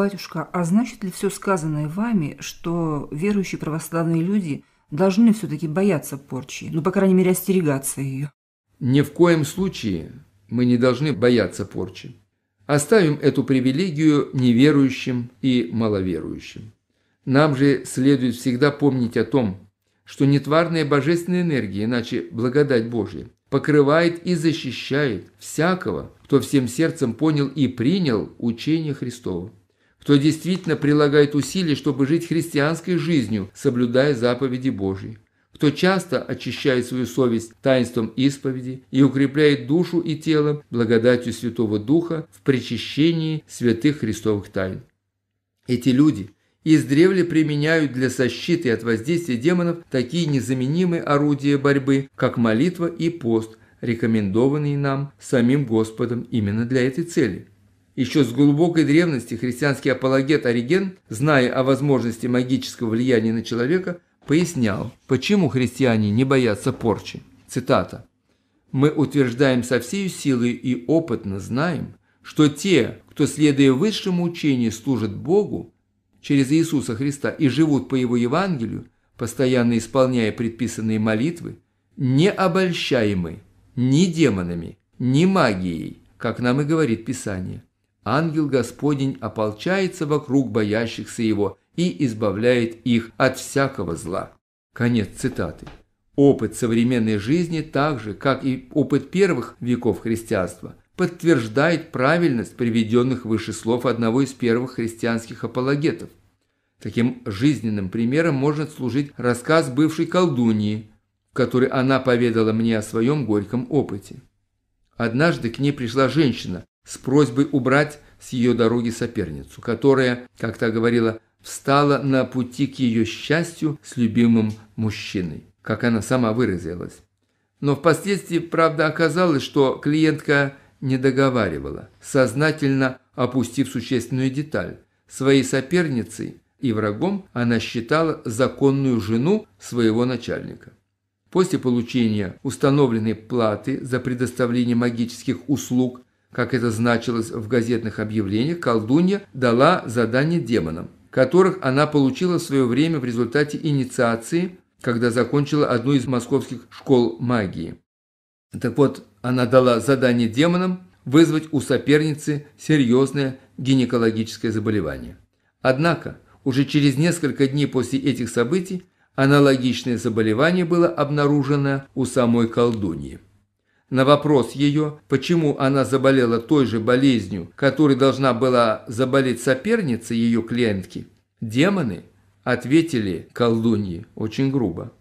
Батюшка, а значит ли все сказанное вами, что верующие православные люди должны все-таки бояться порчи, ну, по крайней мере, остерегаться ее? Ни в коем случае мы не должны бояться порчи. Оставим эту привилегию неверующим и маловерующим. Нам же следует всегда помнить о том, что нетварная божественная энергия, иначе благодать Божья, покрывает и защищает всякого, кто всем сердцем понял и принял учение Христово кто действительно прилагает усилия, чтобы жить христианской жизнью, соблюдая заповеди Божьи, кто часто очищает свою совесть таинством исповеди и укрепляет душу и тело благодатью Святого Духа в причащении святых христовых тайн. Эти люди издревле применяют для защиты от воздействия демонов такие незаменимые орудия борьбы, как молитва и пост, рекомендованные нам самим Господом именно для этой цели – еще с глубокой древности христианский апологет Ориген, зная о возможности магического влияния на человека, пояснял, почему христиане не боятся порчи. Цитата. «Мы утверждаем со всей силой и опытно знаем, что те, кто, следуя высшему учению, служат Богу через Иисуса Христа и живут по Его Евангелию, постоянно исполняя предписанные молитвы, не обольщаемы ни демонами, ни магией, как нам и говорит Писание, Ангел Господень ополчается вокруг боящихся его и избавляет их от всякого зла. Конец цитаты. Опыт современной жизни, так же, как и опыт первых веков христианства, подтверждает правильность приведенных выше слов одного из первых христианских апологетов. Таким жизненным примером может служить рассказ бывшей колдуньи, в которой она поведала мне о своем горьком опыте. Однажды к ней пришла женщина, с просьбой убрать с ее дороги соперницу, которая, как та говорила, встала на пути к ее счастью с любимым мужчиной, как она сама выразилась. Но впоследствии, правда, оказалось, что клиентка не договаривала, сознательно опустив существенную деталь. Своей соперницей и врагом она считала законную жену своего начальника. После получения установленной платы за предоставление магических услуг как это значилось в газетных объявлениях, колдунья дала задание демонам, которых она получила в свое время в результате инициации, когда закончила одну из московских школ магии. Так вот, она дала задание демонам вызвать у соперницы серьезное гинекологическое заболевание. Однако, уже через несколько дней после этих событий аналогичное заболевание было обнаружено у самой колдуньи. На вопрос ее, почему она заболела той же болезнью, которой должна была заболеть соперница ее клиентки, демоны ответили колдуньи очень грубо.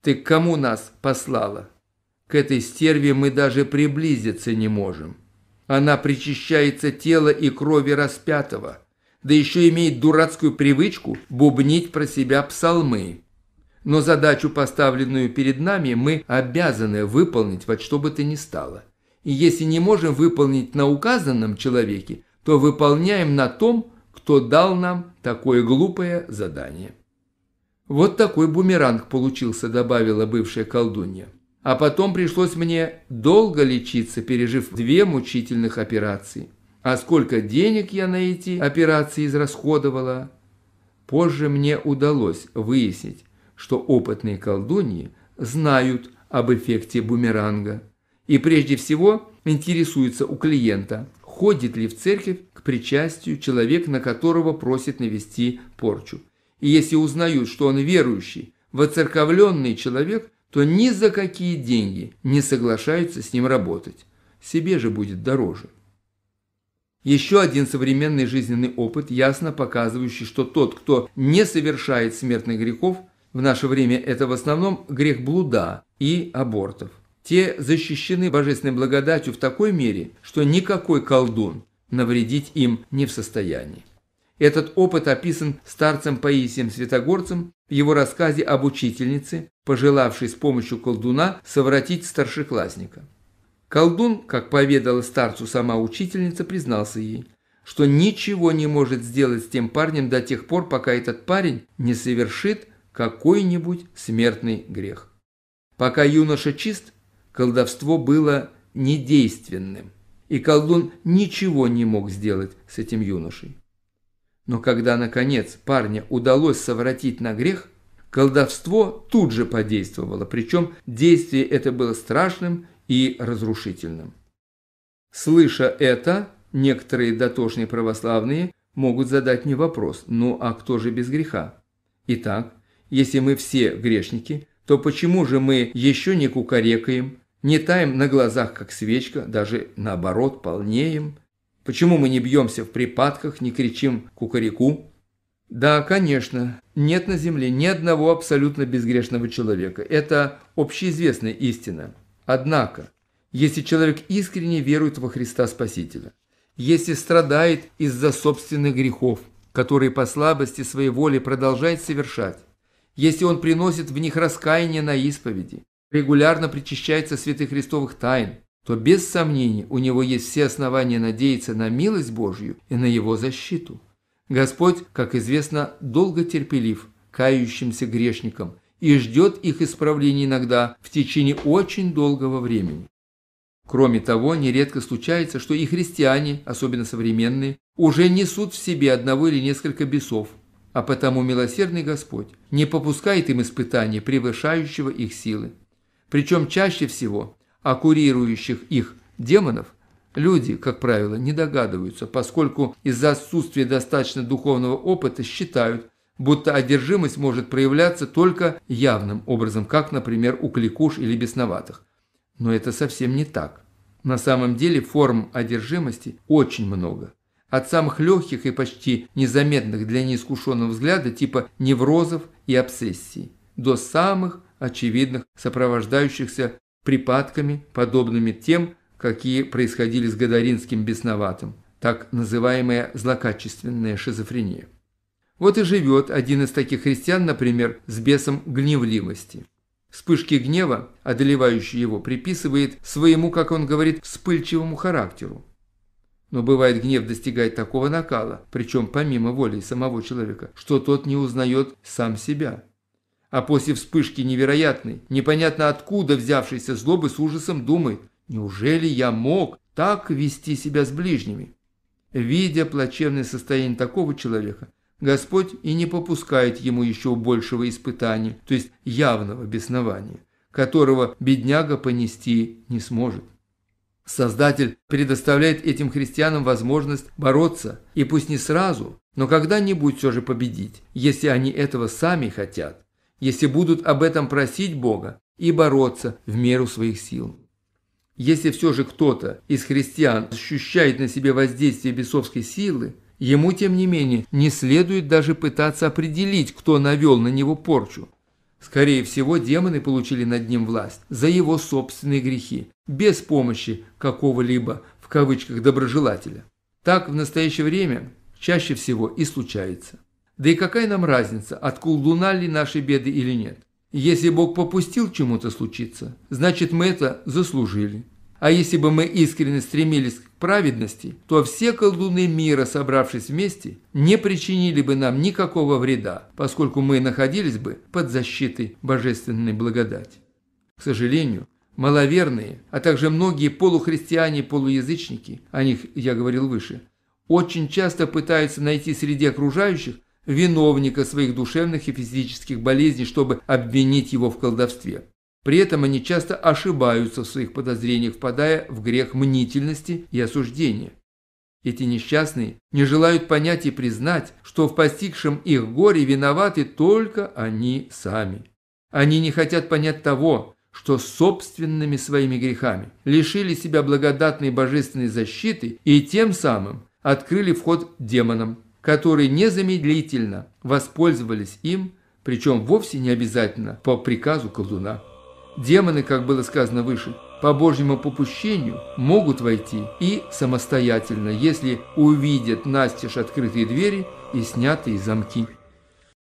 «Ты к кому нас послала? К этой стерве мы даже приблизиться не можем. Она причащается тела и крови распятого, да еще имеет дурацкую привычку бубнить про себя псалмы но задачу, поставленную перед нами, мы обязаны выполнить во что бы то ни стало. И если не можем выполнить на указанном человеке, то выполняем на том, кто дал нам такое глупое задание. Вот такой бумеранг получился, добавила бывшая колдунья. А потом пришлось мне долго лечиться, пережив две мучительных операции. А сколько денег я на эти операции израсходовала? Позже мне удалось выяснить, что опытные колдуньи знают об эффекте бумеранга и прежде всего интересуются у клиента, ходит ли в церковь к причастию человек, на которого просит навести порчу. И если узнают, что он верующий, воцерковленный человек, то ни за какие деньги не соглашаются с ним работать. Себе же будет дороже. Еще один современный жизненный опыт, ясно показывающий, что тот, кто не совершает смертных грехов, в наше время это в основном грех блуда и абортов. Те защищены божественной благодатью в такой мере, что никакой колдун навредить им не в состоянии. Этот опыт описан старцем Паисием Святогорцем в его рассказе об учительнице, пожелавшей с помощью колдуна совратить старшеклассника. Колдун, как поведала старцу сама учительница, признался ей, что ничего не может сделать с тем парнем до тех пор, пока этот парень не совершит какой-нибудь смертный грех. Пока юноша чист, колдовство было недейственным, и колдун ничего не мог сделать с этим юношей. Но когда, наконец, парня удалось совратить на грех, колдовство тут же подействовало, причем действие это было страшным и разрушительным. Слыша это, некоторые дотошные православные могут задать мне вопрос, ну а кто же без греха? Итак, если мы все грешники, то почему же мы еще не кукарекаем, не таем на глазах, как свечка, даже наоборот, полнеем? Почему мы не бьемся в припадках, не кричим кукареку? Да, конечно, нет на земле ни одного абсолютно безгрешного человека. Это общеизвестная истина. Однако, если человек искренне верует во Христа Спасителя, если страдает из-за собственных грехов, которые по слабости своей воли продолжает совершать, если он приносит в них раскаяние на исповеди, регулярно причащается святых христовых тайн, то без сомнений у него есть все основания надеяться на милость Божью и на его защиту. Господь, как известно, долго терпелив кающимся грешникам и ждет их исправления иногда в течение очень долгого времени. Кроме того, нередко случается, что и христиане, особенно современные, уже несут в себе одного или несколько бесов, а потому милосердный Господь не попускает им испытаний, превышающего их силы. Причем чаще всего о курирующих их демонов люди, как правило, не догадываются, поскольку из-за отсутствия достаточно духовного опыта считают, будто одержимость может проявляться только явным образом, как, например, у кликуш или бесноватых. Но это совсем не так. На самом деле форм одержимости очень много – от самых легких и почти незаметных для неискушенного взгляда типа неврозов и обсессий, до самых очевидных, сопровождающихся припадками, подобными тем, какие происходили с Гадаринским бесноватым, так называемая злокачественная шизофрения. Вот и живет один из таких христиан, например, с бесом гневливости. Вспышки гнева, одолевающие его, приписывает своему, как он говорит, вспыльчивому характеру, но бывает гнев достигает такого накала, причем помимо воли самого человека, что тот не узнает сам себя. А после вспышки невероятной, непонятно откуда взявшейся злобы с ужасом думает, неужели я мог так вести себя с ближними? Видя плачевное состояние такого человека, Господь и не попускает ему еще большего испытания, то есть явного беснования, которого бедняга понести не сможет. Создатель предоставляет этим христианам возможность бороться, и пусть не сразу, но когда-нибудь все же победить, если они этого сами хотят, если будут об этом просить Бога и бороться в меру своих сил. Если все же кто-то из христиан ощущает на себе воздействие бесовской силы, ему, тем не менее, не следует даже пытаться определить, кто навел на него порчу. Скорее всего, демоны получили над ним власть за его собственные грехи, без помощи какого-либо в кавычках доброжелателя. Так в настоящее время чаще всего и случается. Да и какая нам разница, откуда ли наши беды или нет? Если Бог попустил чему-то случиться, значит мы это заслужили. А если бы мы искренне стремились к праведности, то все колдуны мира, собравшись вместе, не причинили бы нам никакого вреда, поскольку мы находились бы под защитой божественной благодати. К сожалению, маловерные, а также многие полухристиане, полуязычники, о них я говорил выше, очень часто пытаются найти среди окружающих виновника своих душевных и физических болезней, чтобы обвинить его в колдовстве. При этом они часто ошибаются в своих подозрениях, впадая в грех мнительности и осуждения. Эти несчастные не желают понять и признать, что в постигшем их горе виноваты только они сами. Они не хотят понять того, что собственными своими грехами лишили себя благодатной божественной защиты и тем самым открыли вход демонам, которые незамедлительно воспользовались им, причем вовсе не обязательно по приказу колдуна. Демоны, как было сказано выше, по Божьему попущению могут войти и самостоятельно, если увидят настежь открытые двери и снятые замки.